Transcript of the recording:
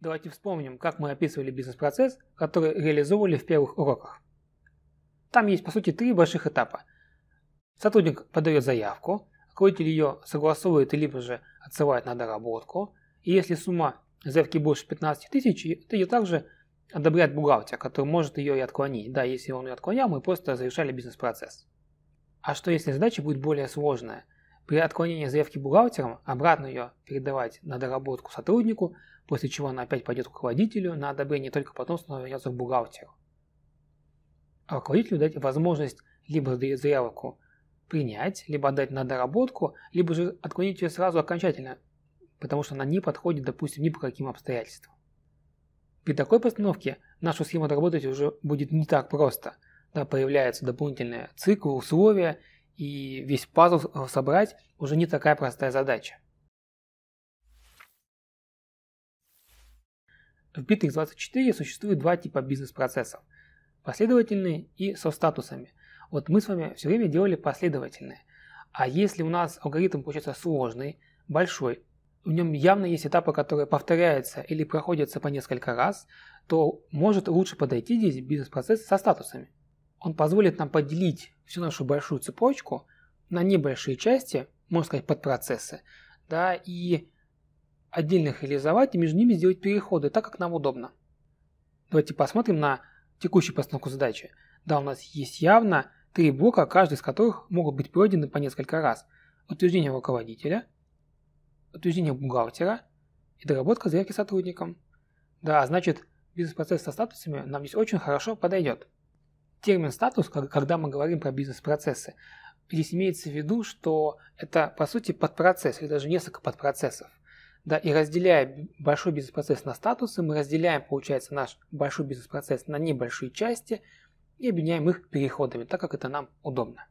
Давайте вспомним, как мы описывали бизнес-процесс, который реализовывали в первых уроках. Там есть, по сути, три больших этапа. Сотрудник подает заявку, руководитель ее согласовывает либо же отсылает на доработку, и если сумма заявки больше 15 тысяч, то ее также одобряет бухгалтер, который может ее и отклонить. Да, если он ее отклонял, мы просто завершали бизнес-процесс. А что если задача будет более сложная – при отклонении заявки бухгалтером обратно ее передавать на доработку сотруднику, после чего она опять пойдет к руководителю на одобрение, только потом снова вернется к бухгалтеру. А руководителю дать возможность либо заявку принять, либо отдать на доработку, либо же отклонить ее сразу окончательно, потому что она не подходит, допустим, ни по каким обстоятельствам. При такой постановке нашу схему доработать уже будет не так просто. Да, появляются дополнительные циклы, условия – и весь пазл э, собрать уже не такая простая задача. В Bittrex24 существует два типа бизнес-процессов – последовательные и со статусами. Вот мы с вами все время делали последовательные. А если у нас алгоритм получается сложный, большой, в нем явно есть этапы, которые повторяются или проходятся по несколько раз, то может лучше подойти здесь бизнес-процесс со статусами – он позволит нам поделить всю нашу большую цепочку на небольшие части, можно сказать, подпроцессы, да, и отдельно их реализовать и между ними сделать переходы так, как нам удобно. Давайте посмотрим на текущую постановку задачи. Да, у нас есть явно три блока, каждый из которых могут быть пройдены по несколько раз. Утверждение руководителя, утверждение бухгалтера и доработка заявки сотрудникам. Да, а значит, бизнес-процесс со статусами нам здесь очень хорошо подойдет термин «статус», когда мы говорим про бизнес-процессы, здесь имеется в виду, что это, по сути, подпроцесс или даже несколько подпроцессов. Да, и разделяя большой бизнес-процесс на статусы, мы разделяем, получается, наш большой бизнес-процесс на небольшие части и объединяем их переходами, так как это нам удобно.